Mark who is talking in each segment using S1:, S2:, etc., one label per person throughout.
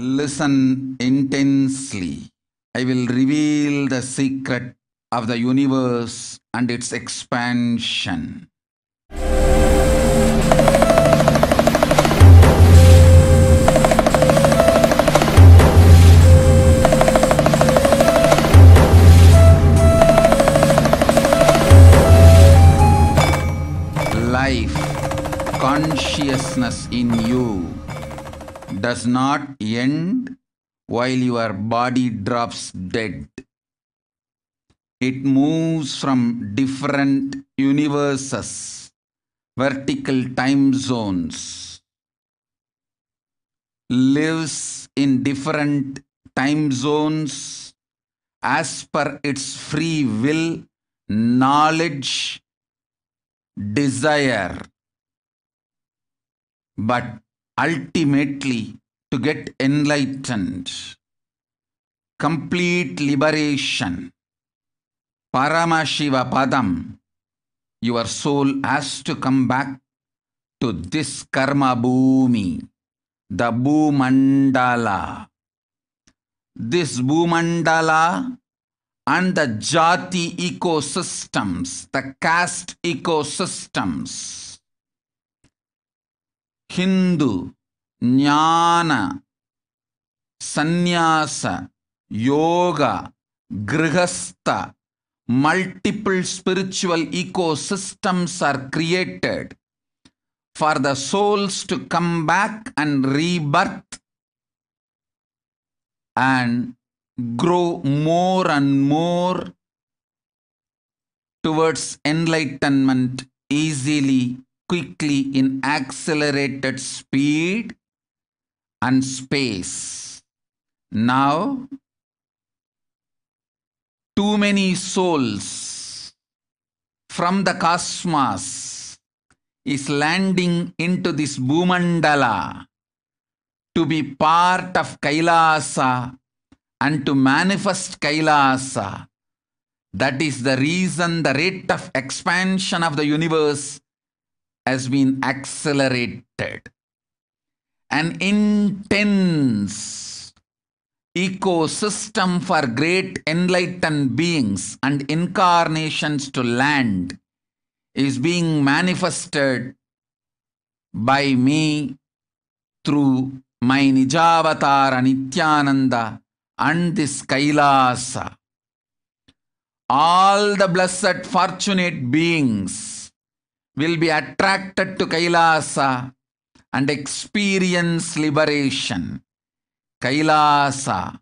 S1: Listen intensely. I will reveal the secret of the universe and its expansion. Life, consciousness in you does not end while your body drops dead. It moves from different universes, vertical time zones, lives in different time zones as per its free will, knowledge, desire. But ultimately to get enlightened, complete liberation, Paramashiva Padam, your soul has to come back to this Karma Bhumi, the Bhumandala. This Bhumandala and the Jati ecosystems, the caste ecosystems Hindu, ಜ್ಞಾನ ಸನ್ಯಾಸ ಯೋಗ ಗೃಹಸ್ಥ multiple spiritual ecosystems are created for the souls to come back and rebirth and grow more and more towards enlightenment easily quickly in accelerated speed and space. Now, too many souls from the cosmos is landing into this Bhumandala to be part of Kailasa and to manifest Kailasa. That is the reason the rate of expansion of the universe has been accelerated. An intense ecosystem for great enlightened beings and incarnations to land is being manifested by me through my Nijavatar Nityananda and this Kailasa. All the blessed fortunate beings will be attracted to Kailasa and experience liberation. Kailasa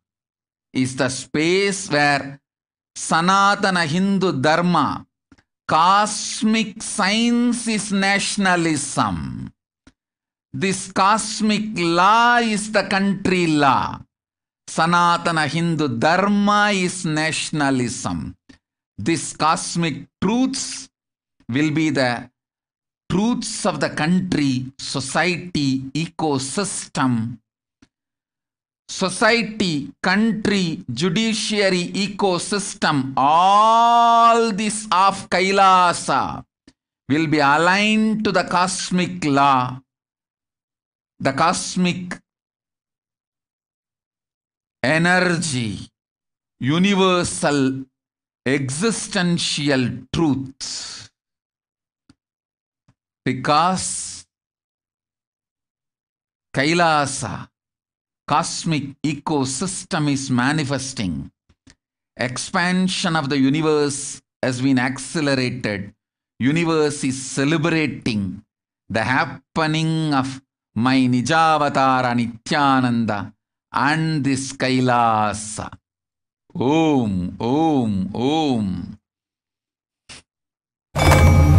S1: is the space where Sanatana Hindu Dharma, cosmic science is nationalism. This cosmic law is the country law. Sanatana Hindu Dharma is nationalism. These cosmic truths will be the truths of the country, society, ecosystem, society, country, judiciary, ecosystem, all this of Kailasa will be aligned to the cosmic law, the cosmic energy, universal existential truths because Kailasa cosmic ecosystem is manifesting. Expansion of the universe has been accelerated. Universe is celebrating the happening of my Nijavatara Nityananda and this Kailasa. Om, Om, Om.